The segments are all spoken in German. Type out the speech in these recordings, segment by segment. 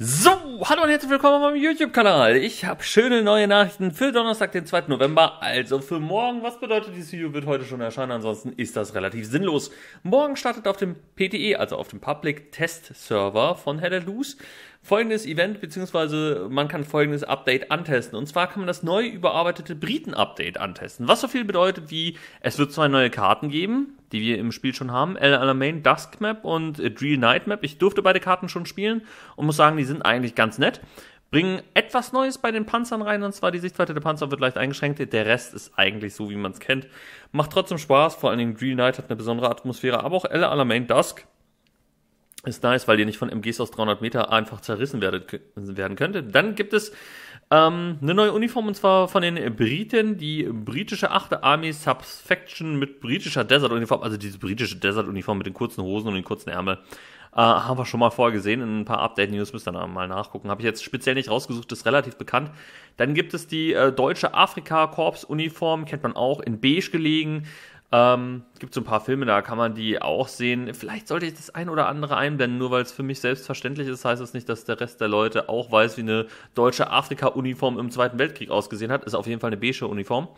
So, hallo und herzlich willkommen auf meinem YouTube-Kanal. Ich habe schöne neue Nachrichten für Donnerstag, den 2. November, also für morgen. Was bedeutet, dieses Video wird heute schon erscheinen, ansonsten ist das relativ sinnlos. Morgen startet auf dem PTE, also auf dem Public Test Server von Hello Loose, folgendes Event, beziehungsweise man kann folgendes Update antesten. Und zwar kann man das neu überarbeitete Briten-Update antesten. Was so viel bedeutet wie, es wird zwei neue Karten geben, die wir im Spiel schon haben. El Alamein Dusk Map und Drill Night Map. Ich durfte beide Karten schon spielen und muss sagen, die sind eigentlich ganz nett. Bringen etwas Neues bei den Panzern rein, und zwar die Sichtweite der Panzer wird leicht eingeschränkt. Der Rest ist eigentlich so, wie man es kennt. Macht trotzdem Spaß, vor allen Dingen Drill Night hat eine besondere Atmosphäre, aber auch El Alamein Dusk ist nice, weil ihr nicht von MGs aus 300 Meter einfach zerrissen werdet, werden könntet. Dann gibt es ähm, eine neue Uniform und zwar von den Briten, die britische 8. Army Subfaction mit britischer Desert-Uniform. Also diese britische Desert-Uniform mit den kurzen Hosen und den kurzen Ärmel. Äh, haben wir schon mal vorher gesehen in ein paar Update-News, müsst ihr dann mal nachgucken. Habe ich jetzt speziell nicht rausgesucht, ist relativ bekannt. Dann gibt es die äh, deutsche Afrika-Korps-Uniform, kennt man auch, in beige gelegen. Ähm, es gibt so ein paar Filme, da kann man die auch sehen. Vielleicht sollte ich das ein oder andere einblenden, nur weil es für mich selbstverständlich ist, heißt es das nicht, dass der Rest der Leute auch weiß, wie eine deutsche Afrika-Uniform im Zweiten Weltkrieg ausgesehen hat. Ist auf jeden Fall eine beige Uniform.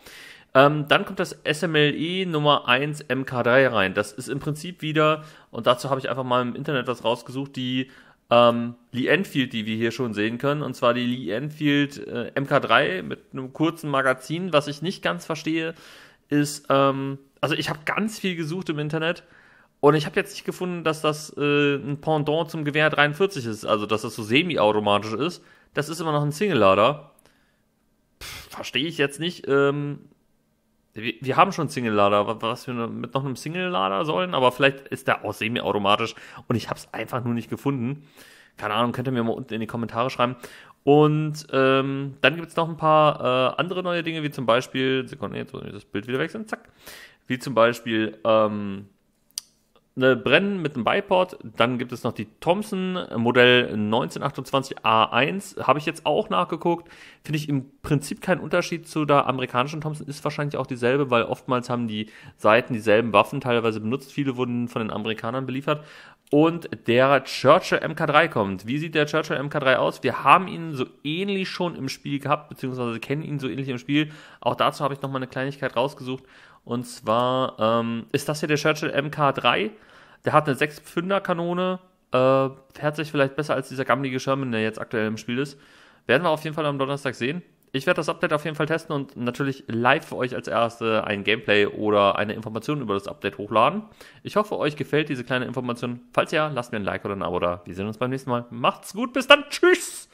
Ähm, dann kommt das SMLE Nummer 1 MK3 rein. Das ist im Prinzip wieder, und dazu habe ich einfach mal im Internet was rausgesucht, die ähm, Lee Enfield, die wir hier schon sehen können, und zwar die Lee Enfield äh, MK3 mit einem kurzen Magazin, was ich nicht ganz verstehe ist, ähm, also ich habe ganz viel gesucht im Internet und ich habe jetzt nicht gefunden, dass das äh, ein Pendant zum Gewehr 43 ist, also dass das so semi-automatisch ist. Das ist immer noch ein Single-Lader. Verstehe ich jetzt nicht. Ähm, wir, wir, haben schon Single-Lader, was wir mit noch einem Single-Lader sollen, aber vielleicht ist der auch semi-automatisch und ich habe es einfach nur nicht gefunden. Keine Ahnung, könnt ihr mir mal unten in die Kommentare schreiben. Und ähm, dann gibt es noch ein paar äh, andere neue Dinge, wie zum Beispiel, Sekunde, jetzt muss ich das Bild wieder wechseln, zack, wie zum Beispiel ähm, eine Brennen mit einem Bipod, dann gibt es noch die Thompson Modell 1928A1, habe ich jetzt auch nachgeguckt, finde ich im Prinzip kein Unterschied zu der amerikanischen Thompson, ist wahrscheinlich auch dieselbe, weil oftmals haben die Seiten dieselben Waffen teilweise benutzt. Viele wurden von den Amerikanern beliefert. Und der Churchill MK3 kommt. Wie sieht der Churchill MK3 aus? Wir haben ihn so ähnlich schon im Spiel gehabt, beziehungsweise kennen ihn so ähnlich im Spiel. Auch dazu habe ich nochmal eine Kleinigkeit rausgesucht. Und zwar ähm, ist das hier der Churchill MK3. Der hat eine 6-Pfünder-Kanone. Äh, fährt sich vielleicht besser als dieser gammelige Sherman, der jetzt aktuell im Spiel ist. Werden wir auf jeden Fall am Donnerstag sehen ich werde das Update auf jeden Fall testen und natürlich live für euch als erste ein Gameplay oder eine Information über das Update hochladen. Ich hoffe, euch gefällt diese kleine Information. Falls ja, lasst mir ein Like oder ein Abo da. Wir sehen uns beim nächsten Mal. Macht's gut, bis dann. Tschüss!